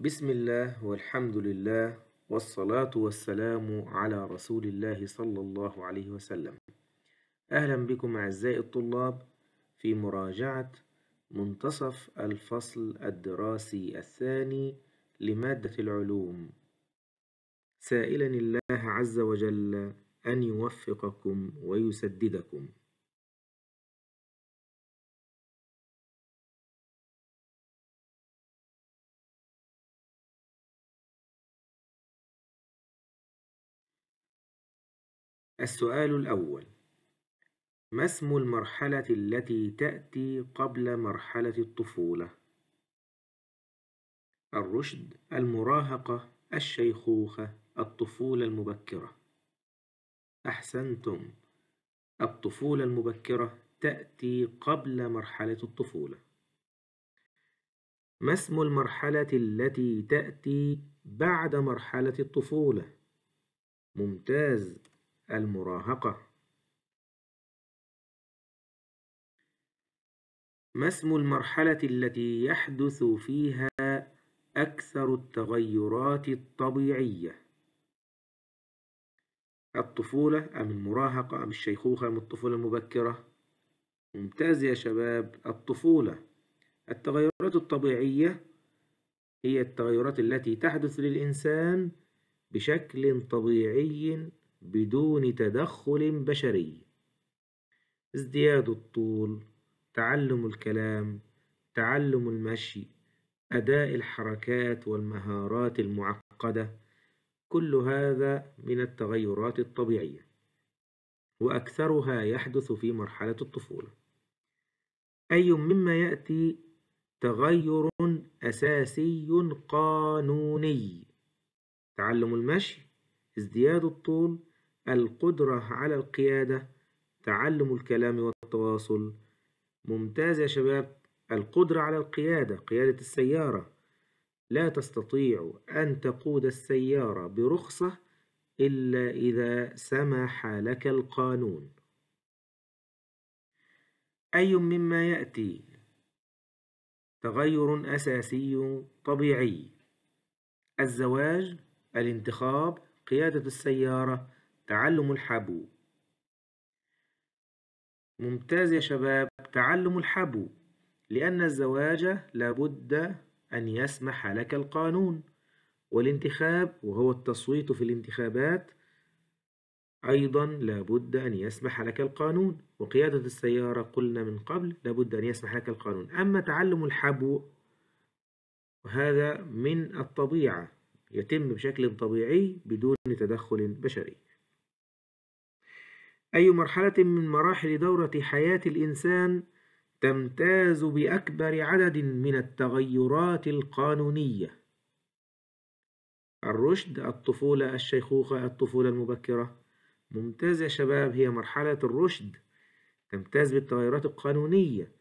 بسم الله والحمد لله والصلاة والسلام على رسول الله صلى الله عليه وسلم أهلا بكم أعزائي الطلاب في مراجعة منتصف الفصل الدراسي الثاني لمادة العلوم سائلا الله عز وجل أن يوفقكم ويسددكم السؤال الأول ما اسم المرحلة التي تأتي قبل مرحلة الطفولة؟ الرشد، المراهقة، الشيخوخة، الطفولة المبكرة أحسنتم الطفولة المبكرة تأتي قبل مرحلة الطفولة ما اسم المرحلة التي تأتي بعد مرحلة الطفولة؟ ممتاز المراهقة ما اسم المرحلة التي يحدث فيها أكثر التغيرات الطبيعية الطفولة أم المراهقة أم الشيخوخة أم الطفولة المبكرة ممتاز يا شباب الطفولة التغيرات الطبيعية هي التغيرات التي تحدث للإنسان بشكل طبيعي بدون تدخل بشري ازدياد الطول تعلم الكلام تعلم المشي أداء الحركات والمهارات المعقدة كل هذا من التغيرات الطبيعية وأكثرها يحدث في مرحلة الطفولة أي مما يأتي تغير أساسي قانوني تعلم المشي ازدياد الطول القدرة على القيادة تعلم الكلام والتواصل ممتاز يا شباب القدرة على القيادة قيادة السيارة لا تستطيع أن تقود السيارة برخصة إلا إذا سمح لك القانون أي مما يأتي تغير أساسي طبيعي الزواج الانتخاب قيادة السيارة تعلم الحبو ممتاز يا شباب تعلم الحبو لأن الزواج لابد أن يسمح لك القانون والانتخاب وهو التصويت في الانتخابات أيضا لابد أن يسمح لك القانون وقيادة السيارة قلنا من قبل لابد أن يسمح لك القانون أما تعلم الحبو وهذا من الطبيعة يتم بشكل طبيعي بدون تدخل بشري أي مرحلة من مراحل دورة حياة الإنسان تمتاز بأكبر عدد من التغيرات القانونية الرشد الطفولة الشيخوخة الطفولة المبكرة ممتاز يا شباب هي مرحلة الرشد تمتاز بالتغيرات القانونية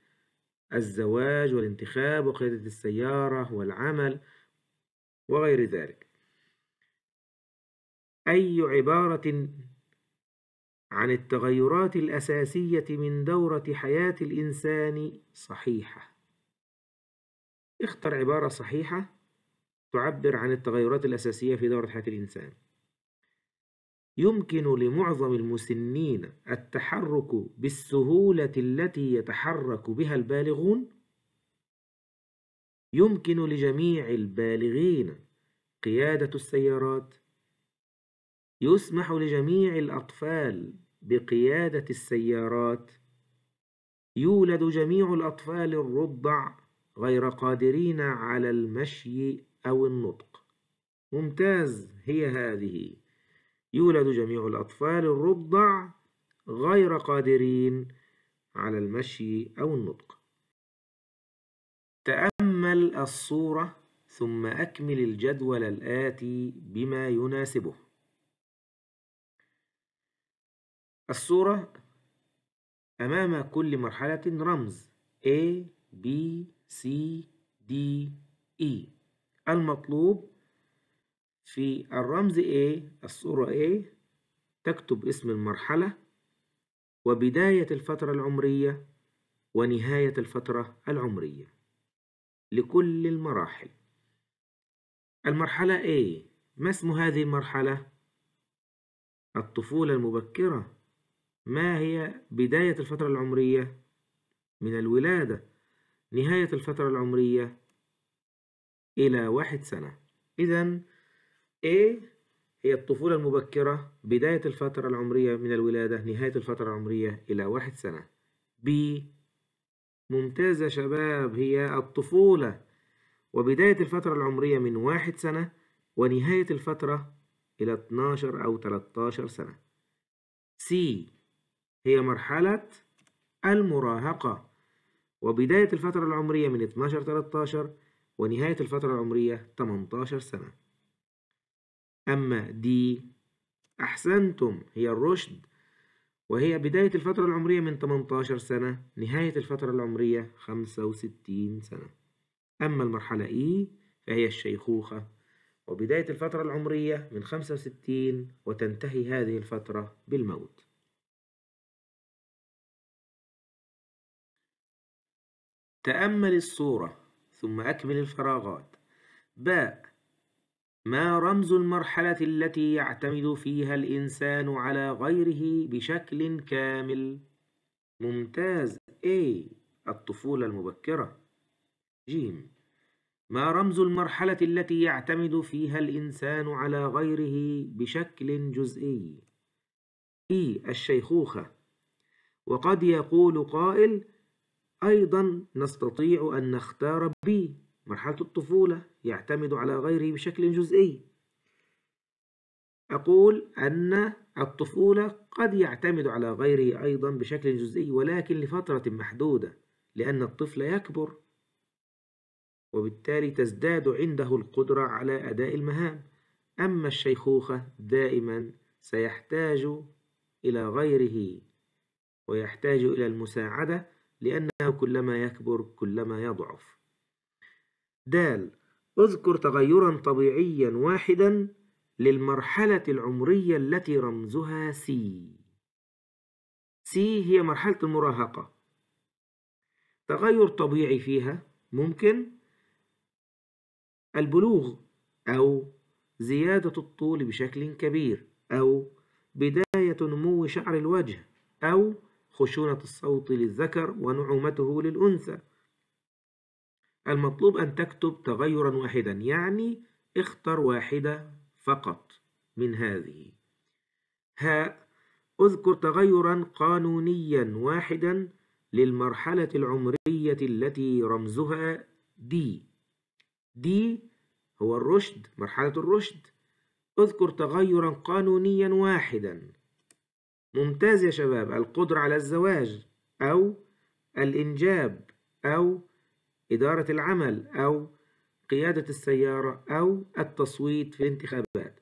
الزواج والانتخاب وقيادة السيارة والعمل وغير ذلك أي عبارة عن التغيرات الأساسية من دورة حياة الإنسان صحيحة اختر عبارة صحيحة تعبر عن التغيرات الأساسية في دورة حياة الإنسان يمكن لمعظم المسنين التحرك بالسهولة التي يتحرك بها البالغون يمكن لجميع البالغين قيادة السيارات يسمح لجميع الأطفال بقيادة السيارات يولد جميع الأطفال الرضع غير قادرين على المشي أو النطق ممتاز هي هذه يولد جميع الأطفال الرضع غير قادرين على المشي أو النطق تأمل الصورة ثم أكمل الجدول الآتي بما يناسبه الصورة أمام كل مرحلة رمز A B C D E المطلوب في الرمز A الصورة A تكتب اسم المرحلة وبداية الفترة العمرية ونهاية الفترة العمرية لكل المراحل المرحلة A ما اسم هذه المرحلة؟ الطفولة المبكرة ما هي بداية الفترة العمرية من الولادة نهاية الفترة العمرية إلى واحد سنة إذا A هي الطفولة المبكرة بداية الفترة العمرية من الولادة نهاية الفترة العمرية إلى واحد سنة B ممتازة يا شباب هي الطفولة وبداية الفترة العمرية من واحد سنة ونهاية الفترة إلى 12 أو 13 سنة C هي مرحلة المراهقة وبداية الفترة العمرية من 12-13 ونهاية الفترة العمرية 18 سنة أما دي أحسنتم هي الرشد وهي بداية الفترة العمرية من 18 سنة نهاية الفترة العمرية 65 سنة أما المرحلة إي e، فهي الشيخوخة وبداية الفترة العمرية من 65 وتنتهي هذه الفترة بالموت تأمل الصورة ثم أكمل الفراغات باء ما رمز المرحلة التي يعتمد فيها الإنسان على غيره بشكل كامل؟ ممتاز A الطفولة المبكرة ج ما رمز المرحلة التي يعتمد فيها الإنسان على غيره بشكل جزئي؟ إي e. الشيخوخة وقد يقول قائل أيضا نستطيع أن نختار B مرحلة الطفولة يعتمد على غيره بشكل جزئي أقول أن الطفولة قد يعتمد على غيره أيضا بشكل جزئي ولكن لفترة محدودة لأن الطفل يكبر وبالتالي تزداد عنده القدرة على أداء المهام أما الشيخوخة دائما سيحتاج إلى غيره ويحتاج إلى المساعدة لأن كلما يكبر كلما يضعف د اذكر تغيرا طبيعيا واحدا للمرحلة العمرية التي رمزها سي سي هي مرحلة المراهقة تغير طبيعي فيها ممكن البلوغ أو زيادة الطول بشكل كبير أو بداية نمو شعر الوجه أو خشونة الصوت للذكر ونعومته للأنثى المطلوب أن تكتب تغيرا واحدا يعني اختر واحدة فقط من هذه هاء اذكر تغيرا قانونيا واحدا للمرحلة العمرية التي رمزها دي دي هو الرشد مرحلة الرشد اذكر تغيرا قانونيا واحدا ممتاز يا شباب القدرة على الزواج أو الإنجاب أو إدارة العمل أو قيادة السيارة أو التصويت في الانتخابات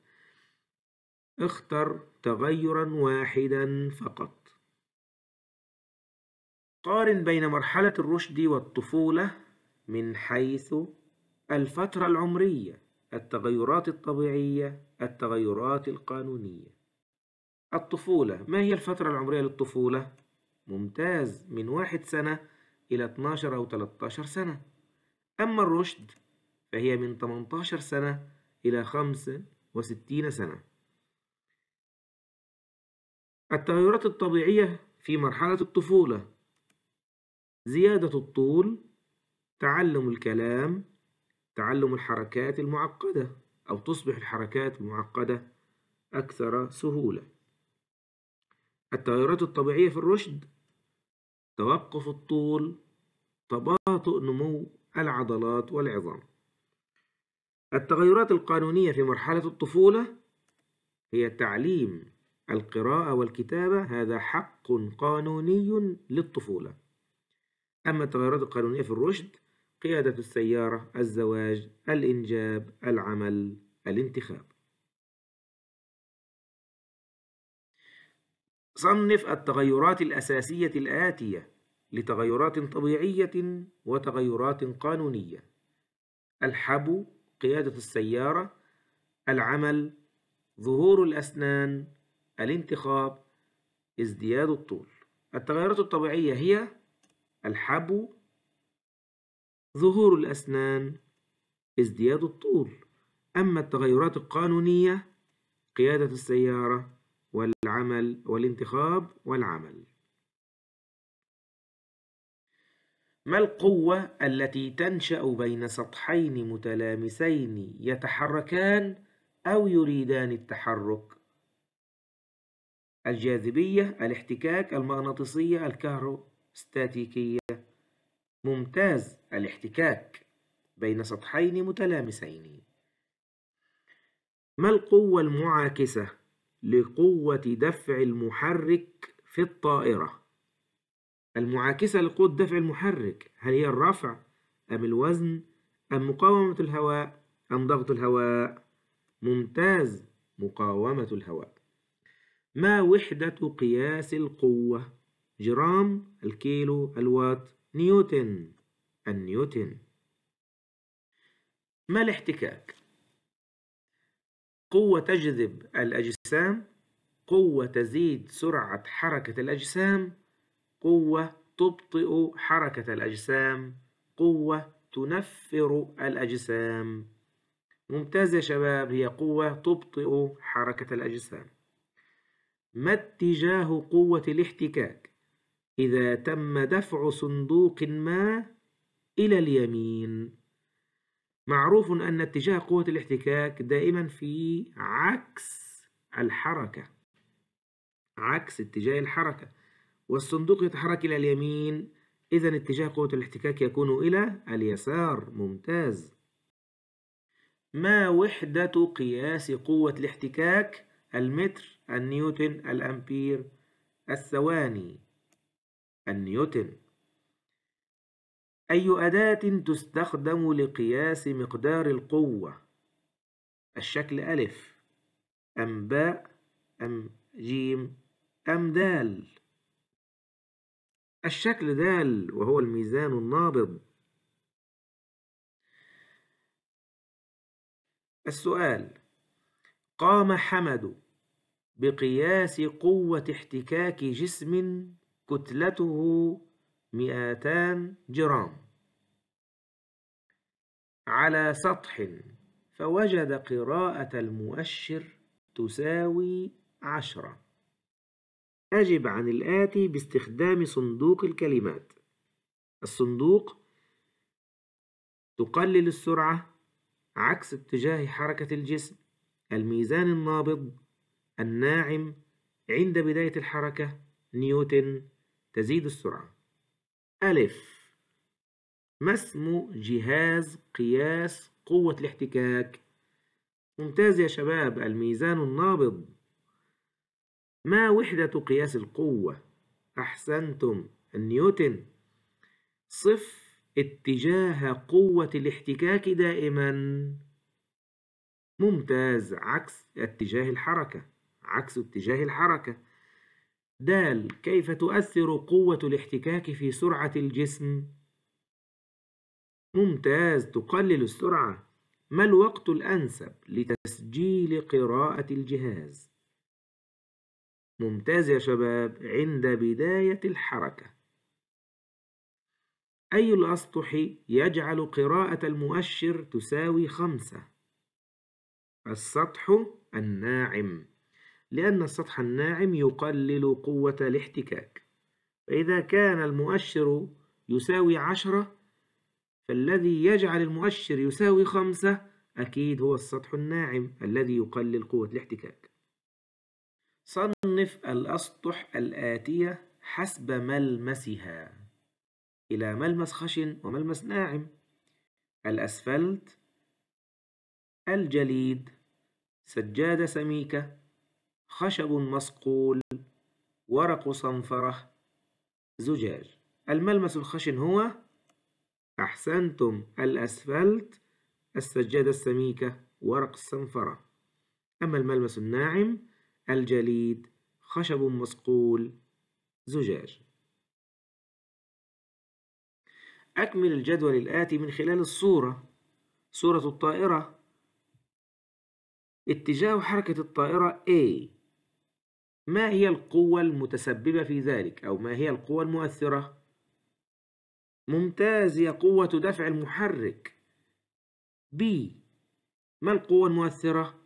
اختر تغيرا واحدا فقط قارن بين مرحلة الرشد والطفولة من حيث الفترة العمرية التغيرات الطبيعية التغيرات القانونية الطفولة ما هي الفترة العمرية للطفولة؟ ممتاز من واحد سنة إلى 12 أو 13 سنة أما الرشد فهي من 18 سنة إلى 65 سنة التغيرات الطبيعية في مرحلة الطفولة زيادة الطول تعلم الكلام تعلم الحركات المعقدة أو تصبح الحركات المعقدة أكثر سهولة التغيرات الطبيعية في الرشد توقف الطول تباطؤ نمو العضلات والعظام التغيرات القانونية في مرحلة الطفولة هي تعليم القراءة والكتابة هذا حق قانوني للطفولة أما التغيرات القانونية في الرشد قيادة السيارة الزواج الإنجاب العمل الانتخاب صنف التغيرات الأساسية الآتية لتغيرات طبيعية وتغيرات قانونية الحبو قيادة السيارة العمل ظهور الأسنان الانتخاب ازدياد الطول التغيرات الطبيعية هي الحبو ظهور الأسنان ازدياد الطول أما التغيرات القانونية قيادة السيارة والعمل والانتخاب والعمل ما القوة التي تنشأ بين سطحين متلامسين يتحركان أو يريدان التحرك؟ الجاذبية، الاحتكاك، المغناطيسية، الكهروستاتيكية ممتاز الاحتكاك بين سطحين متلامسين ما القوة المعاكسة؟ لقوة دفع المحرك في الطائرة المعاكسة لقوة دفع المحرك هل هي الرفع أم الوزن أم مقاومة الهواء أم ضغط الهواء ممتاز مقاومة الهواء ما وحدة قياس القوة جرام الكيلو الوات نيوتن النيوتن ما الاحتكاك قوة تجذب الأجسام قوة تزيد سرعة حركة الأجسام قوة تبطئ حركة الأجسام قوة تنفر الأجسام ممتاز يا شباب هي قوة تبطئ حركة الأجسام ما اتجاه قوة الاحتكاك إذا تم دفع صندوق ما إلى اليمين معروف أن اتجاه قوة الاحتكاك دائما في عكس الحركة عكس اتجاه الحركة والصندوق يتحرك إلى اليمين إذا اتجاه قوة الاحتكاك يكون إلى اليسار ممتاز ما وحدة قياس قوة الاحتكاك المتر النيوتن الأمبير الثواني النيوتن أي أداة تستخدم لقياس مقدار القوة الشكل ألف أم باء أم جيم أم دال الشكل دال وهو الميزان النابض السؤال قام حمد بقياس قوة احتكاك جسم كتلته مئتان جرام على سطح فوجد قراءة المؤشر تساوي عشرة أجب عن الآتي باستخدام صندوق الكلمات الصندوق تقلل السرعة عكس اتجاه حركة الجسم الميزان النابض الناعم عند بداية الحركة نيوتن تزيد السرعة ألف ما اسم جهاز قياس قوة الاحتكاك؟ ممتاز يا شباب الميزان النابض ما وحدة قياس القوة؟ أحسنتم النيوتن صف اتجاه قوة الاحتكاك دائما ممتاز عكس اتجاه الحركة عكس اتجاه الحركة د كيف تؤثر قوة الاحتكاك في سرعة الجسم؟ ممتاز تقلل السرعة ما الوقت الأنسب لتسجيل قراءة الجهاز؟ ممتاز يا شباب عند بداية الحركة أي الأسطح يجعل قراءة المؤشر تساوي خمسة؟ السطح الناعم لأن السطح الناعم يقلل قوة الاحتكاك فإذا كان المؤشر يساوي عشرة فالذي يجعل المؤشر يساوي خمسة أكيد هو السطح الناعم الذي يقلل قوة الاحتكاك صنف الأسطح الآتية حسب ملمسها إلى ملمس خشن وملمس ناعم الأسفلت الجليد سجادة سميكة خشب مصقول ورق صنفرة زجاج الملمس الخشن هو أحسنتم الأسفلت السجادة السميكة ورق الصنفرة أما الملمس الناعم الجليد خشب مصقول زجاج أكمل الجدول الآتي من خلال الصورة صورة الطائرة اتجاه حركة الطائرة A ما هي القوة المتسببة في ذلك أو ما هي القوة المؤثرة؟ ممتاز يا قوة دفع المحرك B ما القوة المؤثرة؟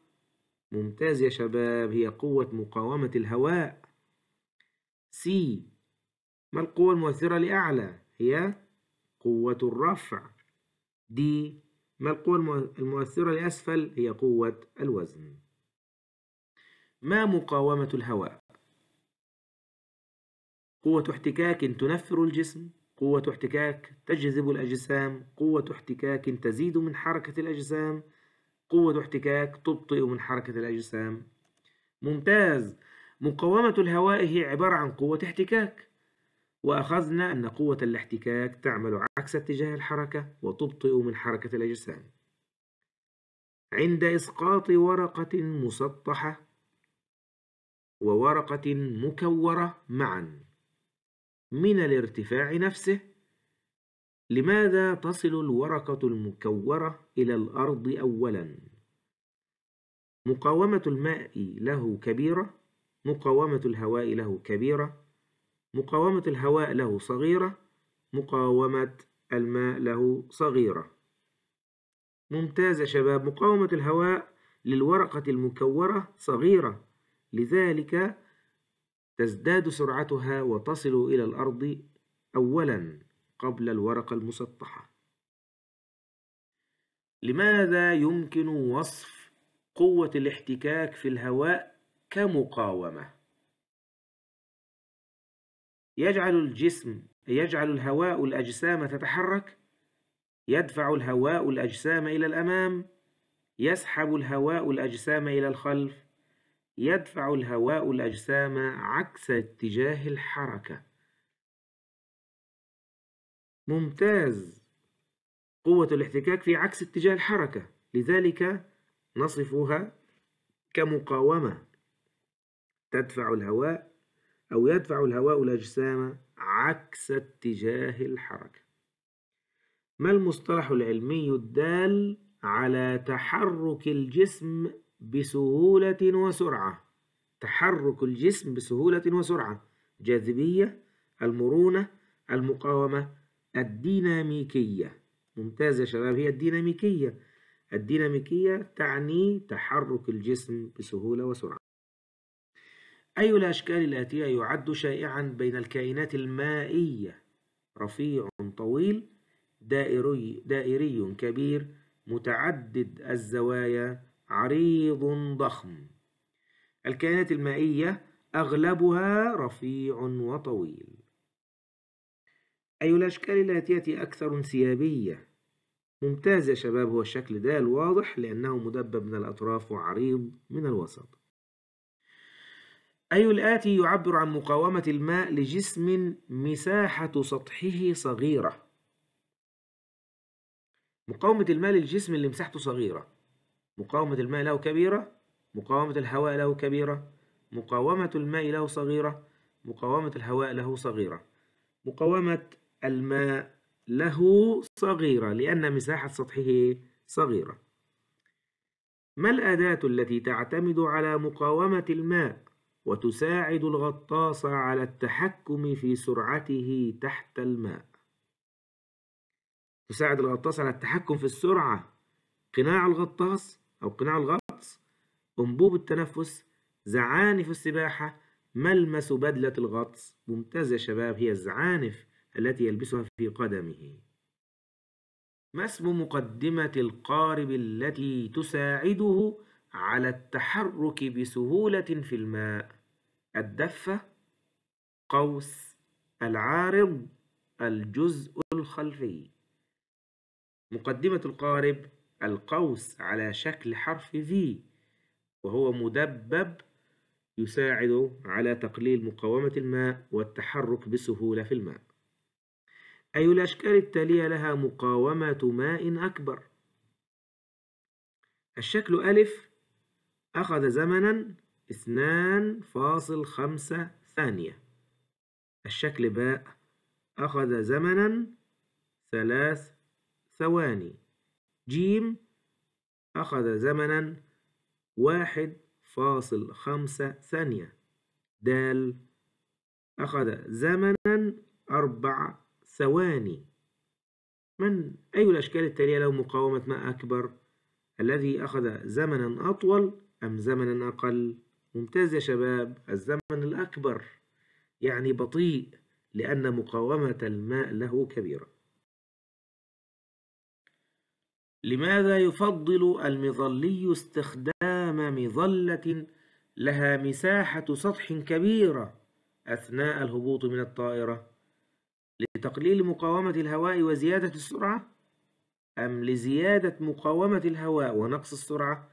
ممتاز يا شباب هي قوة مقاومة الهواء C ما القوة المؤثرة لأعلى؟ هي قوة الرفع D ما القوة المؤثرة لأسفل؟ هي قوة الوزن ما مقاومة الهواء؟ قوة احتكاك تنفر الجسم قوة احتكاك تجذب الأجسام قوة احتكاك تزيد من حركة الأجسام قوة احتكاك تبطئ من حركة الأجسام ممتاز مقاومة الهواء هي عبارة عن قوة احتكاك وأخذنا أن قوة الاحتكاك تعمل عكس اتجاه الحركة وتبطئ من حركة الأجسام عند إسقاط ورقة مسطحة وورقة مكورة معا من الارتفاع نفسه لماذا تصل الورقة المكورة إلى الأرض أولا؟ مقاومة الماء له كبيرة مقاومة الهواء له كبيرة مقاومة الهواء له صغيرة مقاومة الماء له صغيرة ممتاز شباب مقاومة الهواء للورقة المكورة صغيرة لذلك تزداد سرعتها وتصل إلى الأرض أولا قبل الورقة المسطحة لماذا يمكن وصف قوة الاحتكاك في الهواء كمقاومة؟ يجعل الجسم يجعل الهواء الأجسام تتحرك يدفع الهواء الأجسام إلى الأمام يسحب الهواء الأجسام إلى الخلف يدفع الهواء الأجسام عكس اتجاه الحركة ممتاز قوة الاحتكاك في عكس اتجاه الحركة لذلك نصفها كمقاومة تدفع الهواء أو يدفع الهواء الأجسام عكس اتجاه الحركة ما المصطلح العلمي الدال على تحرك الجسم بسهولة وسرعة تحرك الجسم بسهولة وسرعة جاذبية المرونة المقاومة الديناميكية ممتازة يا شباب هي الديناميكية الديناميكية تعني تحرك الجسم بسهولة وسرعة أي الأشكال الآتية يعد شائعا بين الكائنات المائية رفيع طويل دائري, دائري كبير متعدد الزوايا عريض ضخم الكائنات المائية أغلبها رفيع وطويل أي الأشكال التي يأتي أكثر انسيابية ممتاز يا شباب هو الشكل ده الواضح لأنه مدبب من الأطراف وعريض من الوسط أي الآتي يعبر عن مقاومة الماء لجسم مساحة سطحه صغيرة مقاومة الماء للجسم اللي مساحته صغيرة مقاومة الماء له كبيرة مقاومة الهواء له كبيرة مقاومة الماء له صغيرة مقاومة الهواء له صغيرة مقاومة الماء له صغيرة لأن مساحة سطحه صغيرة ما الأداة التي تعتمد على مقاومة الماء وتساعد الغطاس على التحكم في سرعته تحت الماء تساعد الغطاس على التحكم في السرعة قناع الغطاس أو قناع الغطس أنبوب التنفس زعانف السباحة ملمس بدلة الغطس ممتاز يا شباب هي الزعانف التي يلبسها في قدمه ما اسم مقدمة القارب التي تساعده على التحرك بسهولة في الماء الدفة قوس العارض الجزء الخلفي مقدمة القارب القوس على شكل حرف V وهو مدبب يساعد على تقليل مقاومة الماء والتحرك بسهولة في الماء أي الأشكال التالية لها مقاومة ماء أكبر الشكل ألف أخذ زمنا 2.5 ثانية الشكل باء أخذ زمنا ثلاث ثواني جيم أخذ زمنا واحد فاصل خمسة ثانية دال أخذ زمنا أربع ثواني من أي الأشكال التالية له مقاومة ماء أكبر الذي أخذ زمنا أطول أم زمنا أقل ممتاز يا شباب الزمن الأكبر يعني بطيء لأن مقاومة الماء له كبيرة لماذا يفضل المظلي استخدام مظلة لها مساحة سطح كبيرة أثناء الهبوط من الطائرة؟ لتقليل مقاومة الهواء وزيادة السرعة؟ أم لزيادة مقاومة الهواء ونقص السرعة؟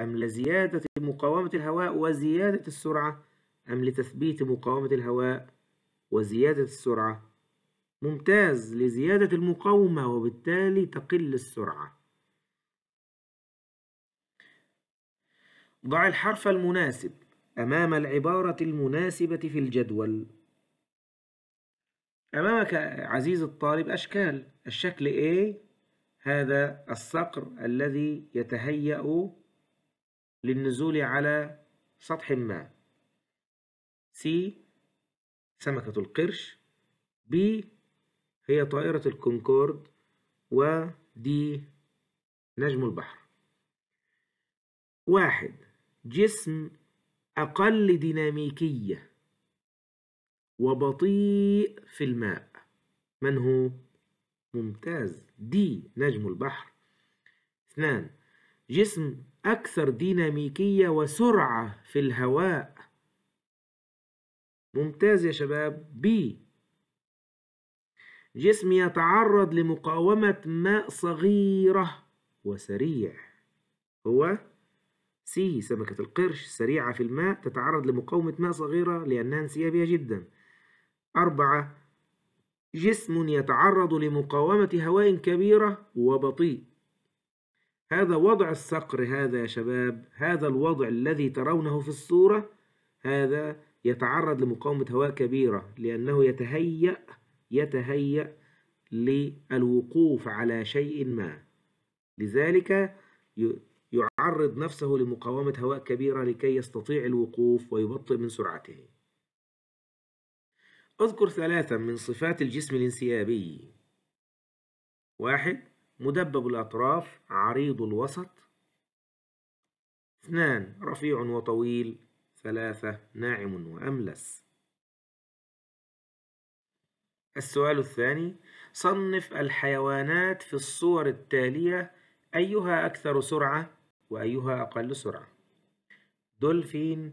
أم لزيادة مقاومة الهواء وزيادة السرعة؟ أم لتثبيت مقاومة الهواء وزيادة السرعة؟ ممتاز لزيادة المقاومة وبالتالي تقل السرعة ضع الحرف المناسب أمام العبارة المناسبة في الجدول أمامك عزيز الطالب أشكال الشكل A هذا الصقر الذي يتهيأ للنزول على سطح ما C سمكة القرش B هي طائرة الكونكورد و D نجم البحر واحد جسم أقل ديناميكية وبطيء في الماء من هو؟ ممتاز دي نجم البحر اثنان جسم أكثر ديناميكية وسرعة في الهواء ممتاز يا شباب بي جسم يتعرض لمقاومة ماء صغيرة وسريع هو سي سمكة القرش سريعة في الماء تتعرض لمقاومة ماء صغيرة لأنها انسيابية جدا أربعة جسم يتعرض لمقاومة هواء كبيرة وبطيء هذا وضع الصقر هذا يا شباب هذا الوضع الذي ترونه في الصورة هذا يتعرض لمقاومة هواء كبيرة لأنه يتهيأ يتهيأ للوقوف على شيء ما لذلك يعرض نفسه لمقاومة هواء كبيرة لكي يستطيع الوقوف ويبطئ من سرعته أذكر ثلاثة من صفات الجسم الانسيابي واحد مدبب الأطراف عريض الوسط اثنان رفيع وطويل ثلاثة ناعم وأملس السؤال الثاني صنف الحيوانات في الصور التالية أيها أكثر سرعة وأيها أقل سرعة دولفين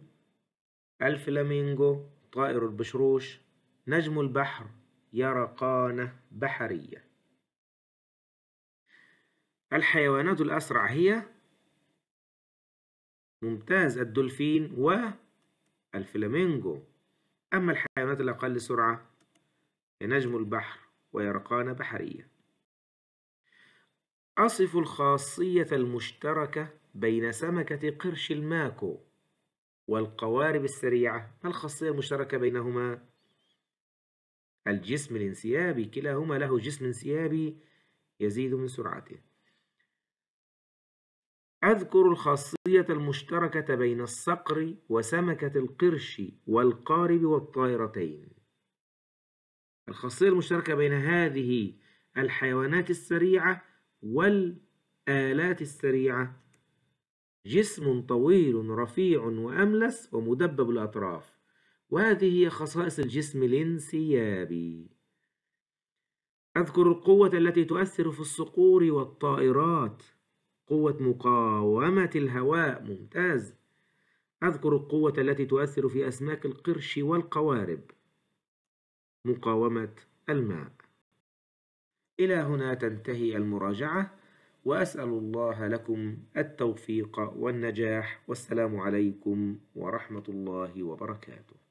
الفلامينجو طائر البشروش نجم البحر يرقانة بحرية الحيوانات الأسرع هي ممتاز الدولفين والفلامينجو أما الحيوانات الأقل سرعة نجم البحر ويرقانة بحرية أصف الخاصية المشتركة بين سمكة قرش الماكو والقوارب السريعة ما الخاصية المشتركة بينهما؟ الجسم الانسيابي كلاهما له جسم انسيابي يزيد من سرعته أذكر الخاصية المشتركة بين الصقر وسمكة القرش والقارب والطائرتين الخاصية المشتركة بين هذه الحيوانات السريعة والآلات السريعة جسم طويل رفيع وأملس ومدبب الأطراف وهذه هي خصائص الجسم الانسيابي أذكر القوة التي تؤثر في الصقور والطائرات قوة مقاومة الهواء ممتاز أذكر القوة التي تؤثر في أسماك القرش والقوارب مقاومة الماء إلى هنا تنتهي المراجعة وأسأل الله لكم التوفيق والنجاح والسلام عليكم ورحمة الله وبركاته